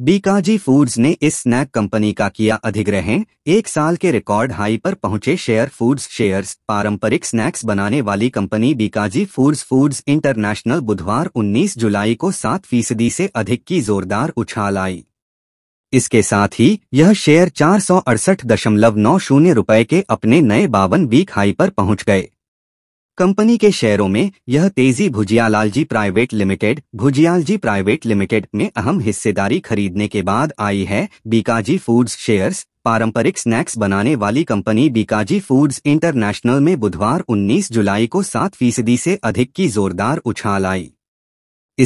Bikaji foods ने इस snack company का किया अधिग्रहण एक साल के रिकॉर्ड हाई पर पहुंचे शेयर फूड्स शेयर्स पारंपरिक स्नैक्स बनाने वाली company Bikaji foods foods international बुधवार 19 जुलाई को सात फीसदी से अधिक की जोरदार उछाल आई इसके साथ ही यह शेयर चार सौ अड़सठ दशमलव नौ शून्य के अपने नए बावन वीक हाई पर पहुंच गए कंपनी के शेयरों में यह तेजी Bhujialal ji private limited Bhujial ji private limited में अहम हिस्सेदारी खरीदने के बाद आई है बीकाजी फूड्स शेयर्स पारंपरिक स्नैक्स बनाने वाली कंपनी बीकाजी फूड्स इंटरनेशनल में बुधवार 19 जुलाई को 7 फीसदी से अधिक की जोरदार उछाल आई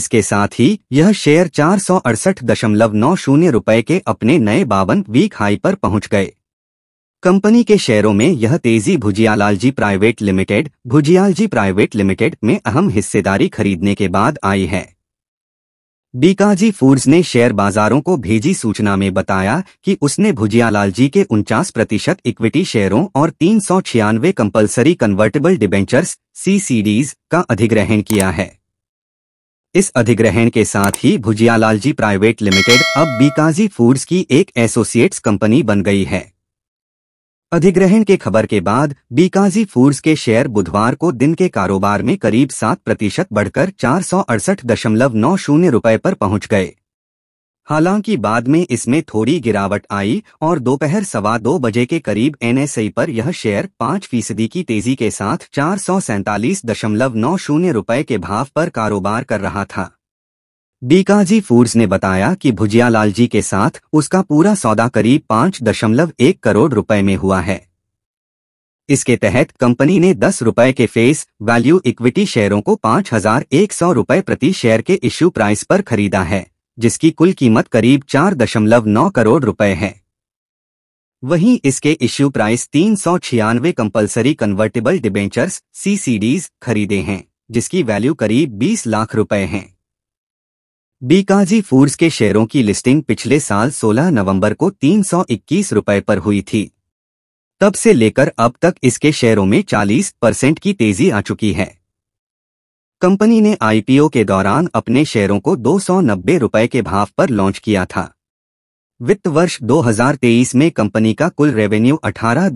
इसके साथ ही यह शेयर चार सौ के अपने नए बावन वीक हाई पर पहुंच गए कंपनी के शेयरों में यह तेजी Bhujialal ji private limited Bhujial ji private limited में अहम हिस्सेदारी खरीदने के बाद आई है बीकाजी फूड्स ने शेयर बाजारों को भेजी सूचना में बताया कि उसने भुजियालाल जी के उनचास प्रतिशत इक्विटी शेयरों और तीन सौ छियानवे कंपल्सरी कन्वर्टेबल डिबेंचर्स सीसीडीज का अधिग्रहण किया है इस अधिग्रहण के साथ ही भुजियालाल जी प्राइवेट लिमिटेड अब बीकाजी फूड्स की एक एसोसिएट्स कंपनी बन गई है अधिग्रहण के खबर के बाद बीकाजी फूड्स के शेयर बुधवार को दिन के कारोबार में करीब सात प्रतिशत बढ़कर चार सौ अड़सठ दशमलव नौ शून्य रुपये पर पहुंच गए हालांकि बाद में इसमें थोड़ी गिरावट आई और दोपहर सवा दो बजे के करीब एनएसई पर यह शेयर पाँच फीसदी की तेजी के साथ चार सौ सैंतालीस दशमलव नौ शून्य रुपये के भाव पर कारोबार कर रहा था बीकाजी फूड्स ने बताया कि भुजिया लाल जी के साथ उसका पूरा सौदा करीब पाँच दशमलव एक करोड़ रुपए में हुआ है इसके तहत कंपनी ने दस रुपए के फेस वैल्यू इक्विटी शेयरों को पाँच हजार एक सौ रुपए प्रति शेयर के इश्यू प्राइस पर खरीदा है जिसकी कुल कीमत करीब चार दशमलव नौ करोड़ रुपए है वहीं इसके इश्यू प्राइस तीन सौ छियानवे कंपल्सरी कन्वर्टेबल डिबेंचर्स सीसीडीज खरीदे हैं जिसकी वैल्यू करीब बीस लाख रुपए है बीकाजी फूड्स के शेयरों की लिस्टिंग पिछले साल 16 नवंबर को तीन रुपए पर हुई थी तब से लेकर अब तक इसके शेयरों में 40 परसेंट की तेजी आ चुकी है कंपनी ने आईपीओ के दौरान अपने शेयरों को दो रुपए के भाव पर लॉन्च किया था वित्त वर्ष 2023 में कंपनी का कुल रेवेन्यू अठारह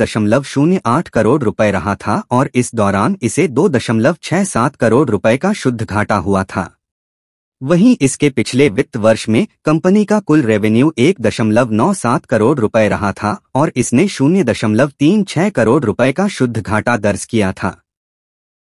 करोड़ रुपए रहा था और इस दौरान इसे 2.67 करोड़ रुपए का शुद्ध घाटा हुआ था वहीं इसके पिछले वित्त वर्ष में कंपनी का कुल रेवेन्यू एक दशमलव नौ सात करोड़ रुपए रहा था और इसने शून्य दशमलव तीन छह करोड़ रुपए का शुद्ध घाटा दर्ज किया था